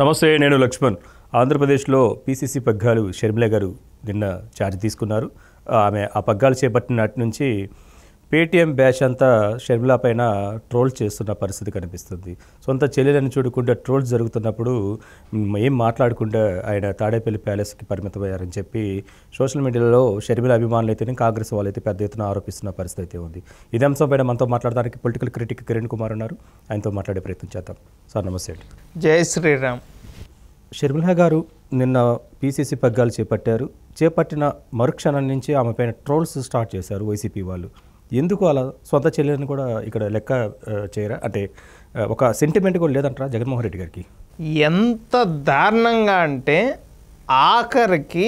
నమస్తే నేను లక్ష్మణ్ ఆంధ్రప్రదేశ్లో పీసీసీ పగ్గాలు షర్మిల గారు నిన్న ఛార్జ్ తీసుకున్నారు ఆమె ఆ పగ్గాలు చేపట్టినటి నుంచి పేటీఎం బ్యాష్ అంతా షర్మిలా పైన ట్రోల్ చేస్తున్న పరిస్థితి కనిపిస్తుంది సొంత చెల్లెలను చూడకుండా ట్రోల్స్ జరుగుతున్నప్పుడు ఏం మాట్లాడకుండా ఆయన తాడేపల్లి ప్యాలెస్కి పరిమితమయ్యారని చెప్పి సోషల్ మీడియాలో షర్మిల అభిమానులు అయితేనే కాంగ్రెస్ వాళ్ళు అయితే పెద్ద ఎత్తున ఆరోపిస్తున్న పరిస్థితి అయితే ఉంది ఇదే అంశంపైన మనతో మాట్లాడడానికి పొలిటికల్ క్రిటిక్ కిరణ్ కుమార్ ఉన్నారు ఆయనతో మాట్లాడే ప్రయత్నం చేద్దాం సార్ నమస్తే అండి జయ శ్రీరామ్ షర్మిలా గారు నిన్న పీసీసీ పగ్గాలు చేపట్టారు చేపట్టిన మరుక్షణం నుంచి ఆమెపైన ట్రోల్స్ స్టార్ట్ చేశారు వైసీపీ వాళ్ళు ఎందుకు అలా సొంత చెల్లెని కూడా ఇక్కడ లెక్క చేయరా అంటే ఒక సెంటిమెంట్ కూడా లేదంటారా జగన్మోహన్ రెడ్డి గారికి ఎంత దారుణంగా అంటే ఆఖరికి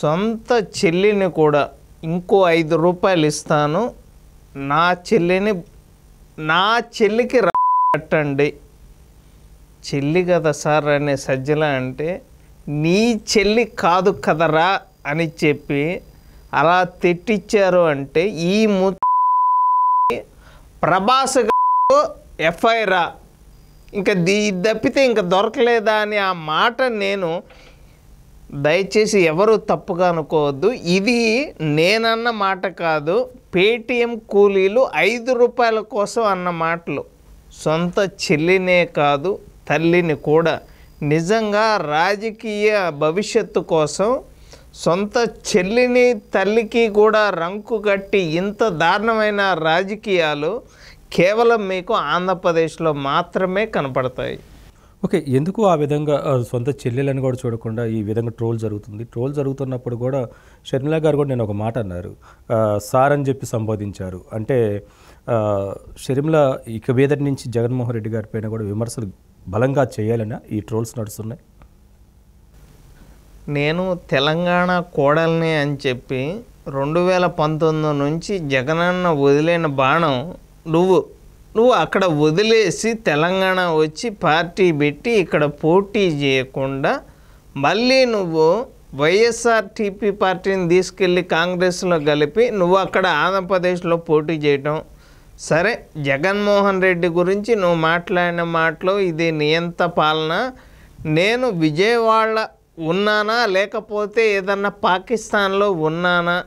సొంత చెల్లిని కూడా ఇంకో ఐదు రూపాయలు ఇస్తాను నా చెల్లిని నా చెల్లికి కట్టండి చెల్లి కదా సార్ అనే సజ్జల అంటే నీ చెల్లి కాదు కదరా అని చెప్పి అలా తిట్టిచ్చారు అంటే ఈ ము ప్రభాస్ ఎఫ్ఐరా ఇంకా దీ తప్పితే ఇంకా దొరకలేదా అని ఆ మాట నేను దయచేసి ఎవరు తప్పుగా అనుకోవద్దు ఇది నేనన్న మాట కాదు పేటీఎం కూలీలు ఐదు రూపాయల కోసం అన్న మాటలు సొంత చెల్లినే కాదు తల్లిని కూడా నిజంగా రాజకీయ భవిష్యత్తు కోసం సొంత చెల్లిని తల్లికి కూడా రంకు కట్టి ఇంత దారుణమైన రాజకీయాలు కేవలం మీకు ఆంధ్రప్రదేశ్లో మాత్రమే కనపడతాయి ఓకే ఎందుకు ఆ విధంగా సొంత చెల్లెలను కూడా చూడకుండా ఈ విధంగా ట్రోల్ జరుగుతుంది ట్రోల్ జరుగుతున్నప్పుడు కూడా షర్మిల గారు కూడా నేను ఒక మాట అన్నారు సార్ అని చెప్పి సంబోధించారు అంటే షర్మిల ఇక మీదటి నుంచి జగన్మోహన్ రెడ్డి గారి పైన కూడా విమర్శలు బలంగా చేయాలన్నా ఈ ట్రోల్స్ నడుస్తున్నాయి నేను తెలంగాణ కోడల్ని అని చెప్పి రెండు వేల పంతొమ్మిది నుంచి జగనన్న వదిలేన బాణం నువ్వు నువ్వు అక్కడ వదిలేసి తెలంగాణ వచ్చి పార్టీ పెట్టి ఇక్కడ పోటీ చేయకుండా మళ్ళీ నువ్వు వైఎస్ఆర్టీపీ పార్టీని తీసుకెళ్ళి కాంగ్రెస్లో కలిపి నువ్వు అక్కడ ఆంధ్రప్రదేశ్లో పోటీ చేయటం సరే జగన్మోహన్ రెడ్డి గురించి నువ్వు మాట్లాడిన మాటలో ఇది నియంత పాలన నేను విజయవాడ ఉన్నానా లేకపోతే ఏదన్నా పాకిస్తాన్లో ఉన్నానా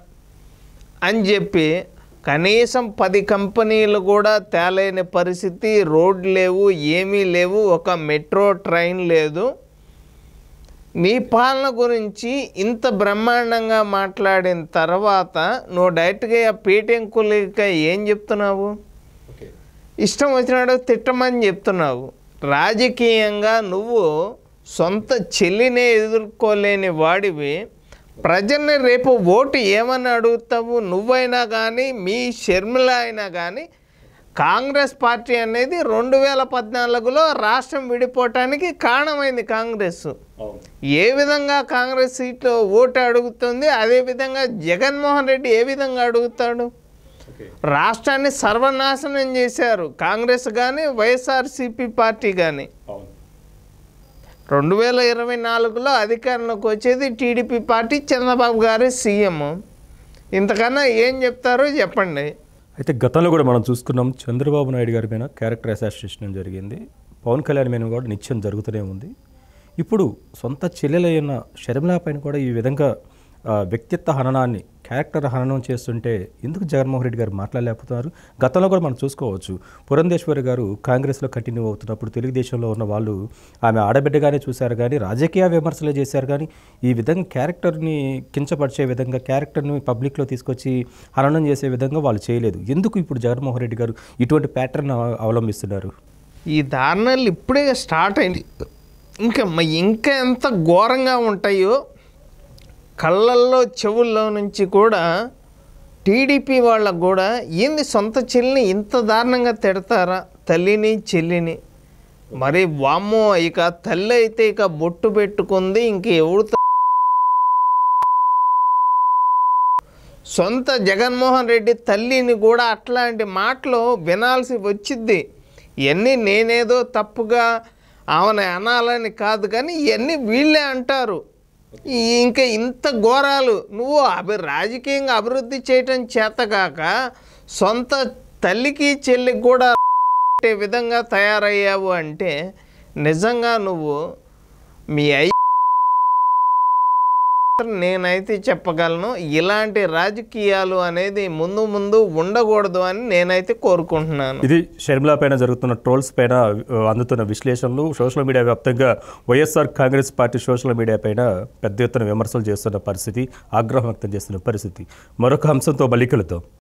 అని చెప్పి కనీసం పది కంపెనీలు కూడా తేలైన పరిస్థితి రోడ్ లేవు ఏమీ లేవు ఒక మెట్రో ట్రైన్ లేదు నీ పాలన గురించి ఇంత బ్రహ్మాండంగా మాట్లాడిన తర్వాత నువ్వు డైరెక్ట్గా ఆ పీటీఎం ఏం చెప్తున్నావు ఇష్టం వచ్చినాడు తిట్టమని చెప్తున్నావు రాజకీయంగా నువ్వు సొంత చెల్లినే ఎదుర్కోలేని వాడివి ప్రజల్ని రేపు ఓటు ఏమని అడుగుతావు నువ్వైనా కానీ మీ షర్మిల అయినా కానీ కాంగ్రెస్ పార్టీ అనేది రెండు వేల పద్నాలుగులో రాష్ట్రం విడిపోవటానికి కారణమైంది కాంగ్రెస్ ఏ విధంగా కాంగ్రెస్ సీట్లో ఓటు అడుగుతుంది అదేవిధంగా జగన్మోహన్ రెడ్డి ఏ విధంగా అడుగుతాడు రాష్ట్రాన్ని సర్వనాశనం చేశారు కాంగ్రెస్ కానీ వైఎస్ఆర్సీపీ పార్టీ కానీ రెండు వేల ఇరవై నాలుగులో అధికారంలోకి వచ్చేది టీడీపీ పార్టీ చంద్రబాబు గారే సీఎం ఇంతకన్నా ఏం చెప్తారో చెప్పండి అయితే గతంలో కూడా మనం చూసుకున్నాం చంద్రబాబు నాయుడు గారి మీద క్యారెక్టర్ అసాసినేషన్ జరిగింది పవన్ కళ్యాణ్ మీద కూడా నిత్యం జరుగుతూనే ఉంది ఇప్పుడు సొంత చెల్లెలైన షర్మిలా పైన కూడా ఈ విధంగా వ్యక్తిత్వ హననాన్ని క్యారెక్టర్ హననం చేస్తుంటే ఎందుకు జగన్మోహన్ రెడ్డి గారు మాట్లాడలేకపోతున్నారు గతంలో కూడా మనం చూసుకోవచ్చు పురంధేశ్వరి గారు కాంగ్రెస్లో కంటిన్యూ అవుతున్నప్పుడు తెలుగుదేశంలో ఉన్న వాళ్ళు ఆమె ఆడబిడ్డగానే చూశారు కానీ రాజకీయ విమర్శలు చేశారు కానీ ఈ విధంగా క్యారెక్టర్ని కించపరిచే విధంగా క్యారెక్టర్ని పబ్లిక్లో తీసుకొచ్చి హననం చేసే విధంగా వాళ్ళు చేయలేదు ఎందుకు ఇప్పుడు జగన్మోహన్ రెడ్డి గారు ఇటువంటి ప్యాటర్న్ అవలంబిస్తున్నారు ఈ దారుణాలు ఇప్పుడే స్టార్ట్ అయింది ఇంకా ఇంకా ఎంత ఘోరంగా ఉంటాయో కళ్ళల్లో చెవుల్లో నుంచి కూడా టీడీపీ వాళ్ళకు కూడా ఏంది సొంత చెల్లిని ఇంత దారుణంగా తిడతారా తల్లిని చెల్లిని మరి వామ్మో ఇక తల్లి అయితే ఇక బొట్టు పెట్టుకుంది ఇంక ఎవడు సొంత జగన్మోహన్ రెడ్డి తల్లిని కూడా అట్లాంటి మాటలు వినాల్సి వచ్చిద్ది ఇవన్నీ నేనేదో తప్పుగా ఆమెను అనాలని కాదు కానీ ఇవన్నీ వీళ్ళే అంటారు ఇంకా ఇంత ఘోరాలు నువ్వు అభి రాజకీయంగా అభివృద్ధి చేయటం చేతకాక సొంత తల్లికి చెల్లికి కూడా విధంగా తయారయ్యావు అంటే నిజంగా నువ్వు మీ ఐ నేనైతే చెప్పగలను ఇలాంటి రాజకీయాలు అనేది ముందు ముందు ఉండకూడదు అని నేనైతే కోరుకుంటున్నాను ఇది షర్మిల పైన జరుగుతున్న ట్రోల్స్ పైన అందుతున్న విశ్లేషణలు సోషల్ మీడియా వ్యాప్తంగా YSR Congress party social media పైన పెద్ద ఎత్తున విమర్శలు చేస్తున్న పరిస్థితి ఆగ్రహం వ్యక్తం చేస్తున్న పరిస్థితి మరొక అంశంతో బలికలతో